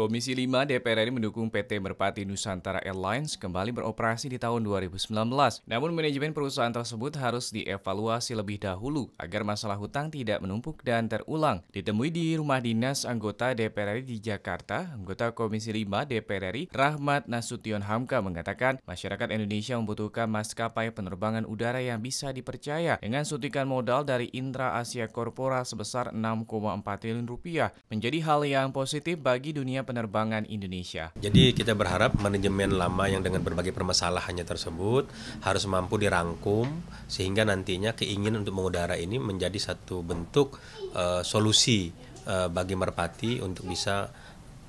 Komisi 5 DPR RI mendukung PT Merpati Nusantara Airlines kembali beroperasi di tahun 2019. Namun manajemen perusahaan tersebut harus dievaluasi lebih dahulu agar masalah hutang tidak menumpuk dan terulang. Ditemui di rumah dinas anggota DPR RI di Jakarta, anggota Komisi 5 DPR RI Rahmat Nasution Hamka mengatakan masyarakat Indonesia membutuhkan maskapai penerbangan udara yang bisa dipercaya dengan suntikan modal dari Intra Asia Korpora sebesar 6,4 triliun rupiah menjadi hal yang positif bagi dunia Penerbangan Indonesia. Jadi kita berharap manajemen lama yang dengan berbagai permasalahannya tersebut harus mampu dirangkum sehingga nantinya keinginan untuk mengudara ini menjadi satu bentuk uh, solusi uh, bagi merpati untuk bisa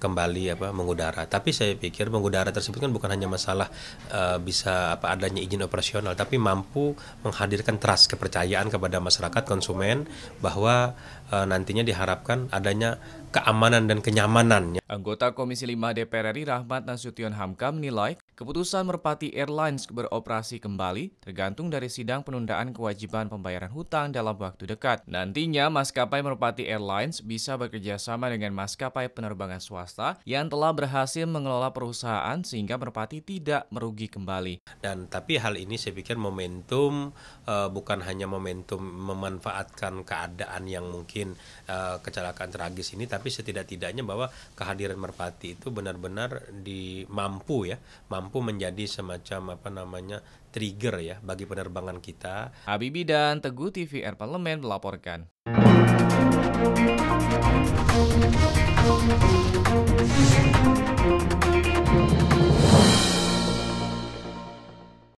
kembali apa mengudara. Tapi saya pikir mengudara tersebut kan bukan hanya masalah uh, bisa apa adanya izin operasional, tapi mampu menghadirkan trust kepercayaan kepada masyarakat konsumen bahwa uh, nantinya diharapkan adanya keamanan dan kenyamanan. Anggota Komisi 5 DPR RI Rahmat Nasution Hamka menilai keputusan Merpati Airlines beroperasi kembali tergantung dari sidang penundaan kewajiban pembayaran hutang dalam waktu dekat. Nantinya maskapai Merpati Airlines bisa bekerja sama dengan maskapai penerbangan swasta swasta yang telah berhasil mengelola perusahaan sehingga Merpati tidak merugi kembali. Dan tapi hal ini saya pikir momentum uh, bukan hanya momentum memanfaatkan keadaan yang mungkin uh, kecelakaan tragis ini tapi setidak-tidaknya bahwa kehadiran Merpati itu benar-benar di mampu ya, mampu menjadi semacam apa namanya trigger ya bagi penerbangan kita. Habibi dan Teguh TVR Parlemen melaporkan.